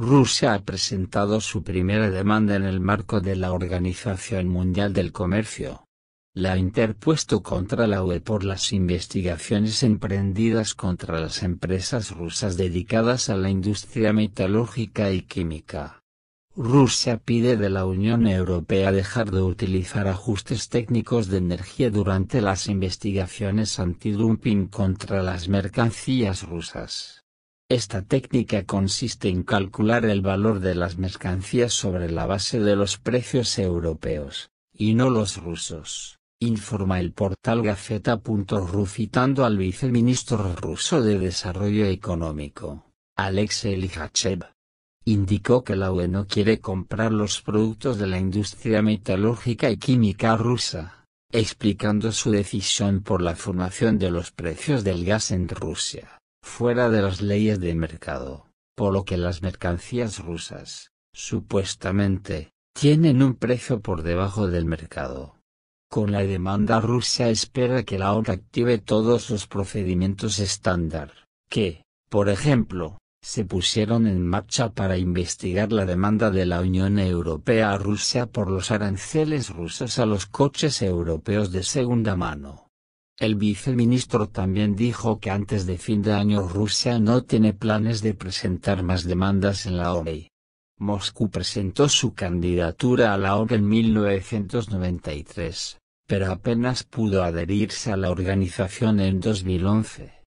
Rusia ha presentado su primera demanda en el marco de la Organización Mundial del Comercio. La ha interpuesto contra la UE por las investigaciones emprendidas contra las empresas rusas dedicadas a la industria metalúrgica y química. Rusia pide de la Unión Europea dejar de utilizar ajustes técnicos de energía durante las investigaciones antidumping contra las mercancías rusas. Esta técnica consiste en calcular el valor de las mercancías sobre la base de los precios europeos, y no los rusos, informa el portal Gaceta.ru citando al viceministro ruso de Desarrollo Económico, Alexei Lihachev. Indicó que la UE no quiere comprar los productos de la industria metalúrgica y química rusa, explicando su decisión por la formación de los precios del gas en Rusia fuera de las leyes de mercado, por lo que las mercancías rusas, supuestamente, tienen un precio por debajo del mercado. Con la demanda rusa espera que la ONU active todos los procedimientos estándar, que, por ejemplo, se pusieron en marcha para investigar la demanda de la Unión Europea a Rusia por los aranceles rusos a los coches europeos de segunda mano. El viceministro también dijo que antes de fin de año Rusia no tiene planes de presentar más demandas en la OEI. Moscú presentó su candidatura a la OEI en 1993, pero apenas pudo adherirse a la organización en 2011.